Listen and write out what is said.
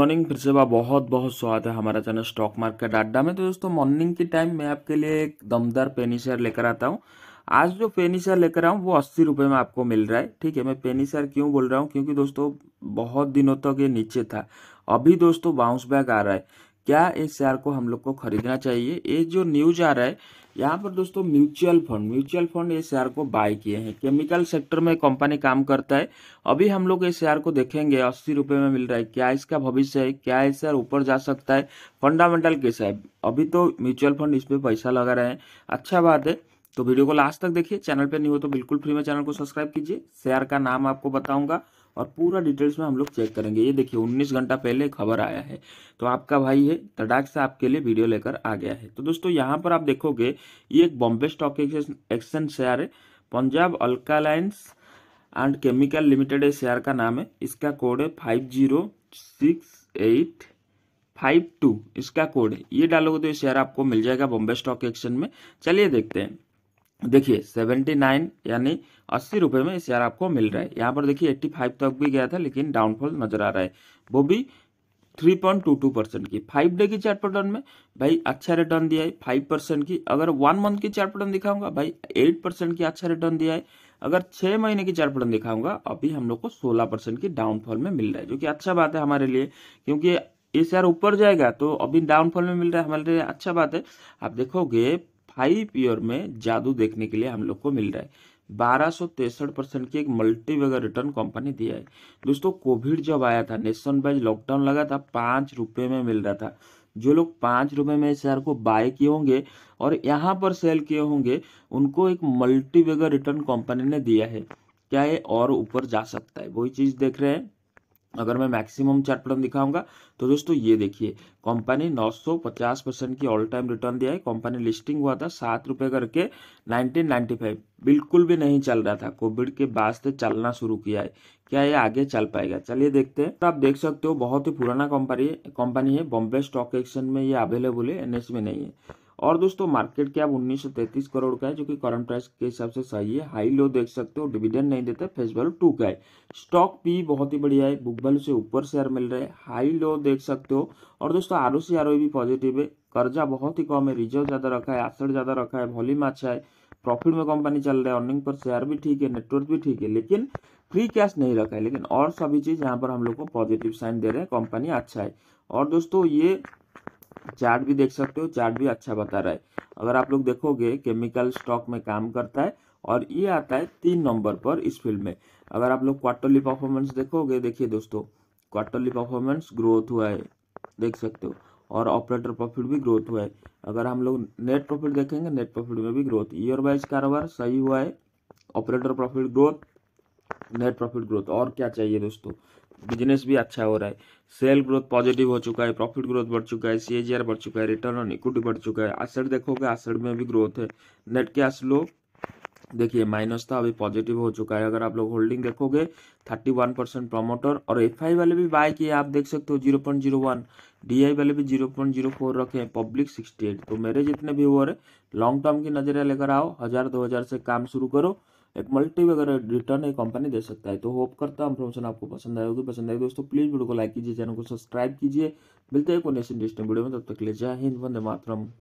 morning फिर से बहुत बहुत स्वागत है हमारा चैनल स्टॉक मार्केट अड्डा में तो दोस्तों मॉर्निंग के टाइम मैं आपके लिए एक दमदार पेनी शेयर लेकर आता हूँ आज जो पेनी शेयर लेकर आऊँ वो अस्सी रुपये में आपको मिल रहा है ठीक है मैं पेनी शेयर क्यों बोल रहा हूँ क्योंकि दोस्तों बहुत दिनों तक तो ये नीचे था अभी दोस्तों बाउंस बैक आ रहा है क्या इस शेयर को हम लोग को खरीदना चाहिए ये जो न्यूज आ रहा है यहाँ पर दोस्तों म्यूचुअल फंड म्यूचुअल फंड ये शेयर को बाय किए हैं केमिकल सेक्टर में कंपनी काम करता है अभी हम लोग इस शेयर को देखेंगे अस्सी रुपये में मिल रहा है क्या इसका भविष्य है क्या ये शेयर ऊपर जा सकता है फंडामेंटल कैसा है अभी तो म्यूचुअल फंड इस पर पैसा लगा रहे हैं अच्छा बात है तो वीडियो को लास्ट तक देखिए चैनल पर नहीं हो तो बिल्कुल फ्री में चैनल को सब्सक्राइब कीजिए शेयर का नाम आपको बताऊंगा और पूरा डिटेल्स में हम लोग चेक करेंगे ये देखिए उन्नीस घंटा पहले खबर आया है तो आपका भाई है तडाक से आपके लिए वीडियो लेकर आ गया है तो दोस्तों यहाँ पर आप देखोगे ये एक बॉम्बे स्टॉक एक्सचेंज शेयर है Punjab alkalines and chemical limited share का नाम है इसका कोड है five zero six eight five two इसका कोड है ये डालोगे तो ये शेयर आपको मिल जाएगा बॉम्बे स्टॉक एक्सचेंज में चलिए देखते हैं देखिए सेवेंटी नाइन यानी अस्सी रुपये में शेयर आपको मिल रहा है यहाँ पर देखिए एट्टी फाइव तक भी गया था लेकिन डाउनफॉल नजर आ रहा है वो भी three point two two percent की फाइव डे की चार्ट पैटर्न में भाई अच्छा रिटर्न दिया है फाइव परसेंट की अगर वन मंथ की चार्ट पैटर्न दिखाऊंगा भाई एट परसेंट की अच्छा रिटर्न दिया है अगर छह महीने की चार्ट पैटर्न दिखाऊंगा अभी हम लोग को सोलह परसेंट की डाउनफॉल में मिल रहा है जो कि अच्छा बात है हमारे लिए क्योंकि ये शेयर ऊपर जाएगा तो अभी डाउनफॉल में मिल रहा है हमारे लिए अच्छा बात है आप देखोगे हाई प्योर में जादू देखने के लिए हम लोग को मिल रहा है बारह परसेंट की एक मल्टी वेगर रिटर्न कंपनी दिया है दोस्तों कोविड जब आया था नेशन वाइज लॉकडाउन लगा था पाँच रुपये में मिल रहा था जो लोग पाँच रुपये में शेयर को बाय किए होंगे और यहाँ पर सेल किए होंगे उनको एक मल्टी वेगर रिटर्न कंपनी ने दिया है क्या ये और ऊपर जा सकता है वही चीज़ देख रहे हैं अगर मैं मैक्सिमम चार्ट पैटर्न दिखाऊंगा तो दोस्तों ये देखिए कंपनी 950 परसेंट की ऑल टाइम रिटर्न दिया है कंपनी लिस्टिंग हुआ था सात रुपये करके 1995 बिल्कुल भी नहीं चल रहा था कोविड के बाद से चलना शुरू किया है क्या ये आगे चल पाएगा चलिए देखते हैं तो आप देख सकते हो बहुत ही पुराना कंपनी कंपनी है बॉम्बे स्टॉक एक्सचेंज में ये अवेलेबल है एनएस में नहीं है और दोस्तों मार्केट कैप तैतीस करोड़ का है जो कि करंट प्राइस के हिसाब से सही है हाई लो देख सकते हो डिविडेंड नहीं देता फेस वैल्यू टू का है स्टॉक भी बहुत ही बढ़िया है बुक वैल्यू से ऊपर शेयर मिल रहे हैं हाई लो देख सकते हो और दोस्तों आर ओ भी पॉजिटिव है कर्जा बहुत ही कम है रिजर्व ज़्यादा रखा है एसेट ज़्यादा रखा है वॉल्यूम अच्छा है प्रॉफिट में कंपनी चल रहा है अर्निंग पर शेयर भी ठीक है नेटवर्क भी ठीक है लेकिन फ्री कैश नहीं रखा है लेकिन और सभी चीज़ यहाँ पर हम लोग को पॉजिटिव साइन दे रहे हैं कंपनी अच्छा है और दोस्तों ये चार्ट भी देख सकते हो चार्ट भी अच्छा बता रहा है अगर आप लोग देखोगे केमिकल स्टॉक में काम करता है और ये आता है तीन नंबर पर इस फील्ड में अगर आप लोग क्वार्टरली परफॉर्मेंस देखोगे देखिए दोस्तों क्वार्टरली परफॉर्मेंस ग्रोथ हुआ है देख सकते हो और ऑपरेटर प्रॉफिट भी ग्रोथ हुआ है अगर हम लोग नेट प्रॉफिट देखेंगे नेट प्रॉफिट में भी ग्रोथ ईयर वाइज कारोबार सही हुआ है operator profit growth net profit growth और क्या चाहिए दोस्तों बिजनेस भी अच्छा हो रहा है सेल ग्रोथ पॉजिटिव हो चुका है प्रॉफिट ग्रोथ बढ़ चुका है सी बढ़ चुका है रिटर्न ऑन इक्विटी बढ़ चुका है असर देखोगे असर में भी ग्रोथ है नेट कैश लो देखिए माइनस था अभी पॉजिटिव हो चुका है अगर आप लोग होल्डिंग देखोगे थर्टी वन परसेंट प्रमोटर और एफ आई वाले भी बाय किए आप देख सकते हो zero point zero one D वाले भी जीरो पॉइंट जीरो फोर रखे हैं पब्लिक सिक्सटी एट तो मेरे जितने भी व्यूअर है लॉन्ग टर्म की नज़रिया लेकर आओ हज़ार दो हज़ार से काम शुरू करो एक मल्टी वगैरह रिटर्न एक कंपनी दे सकता है तो होप करता हूँ इन्फॉर्मेशन आपको पसंद आए होगी पसंद आएगी दोस्तों प्लीज़ वीडियो को लाइक कीजिए चैनल को सब्सक्राइब कीजिए मिलते हैं को नेक्स्ट इंटरेस्टिंग वीडियो में तब तक ले जय हिंद वंदे मातरम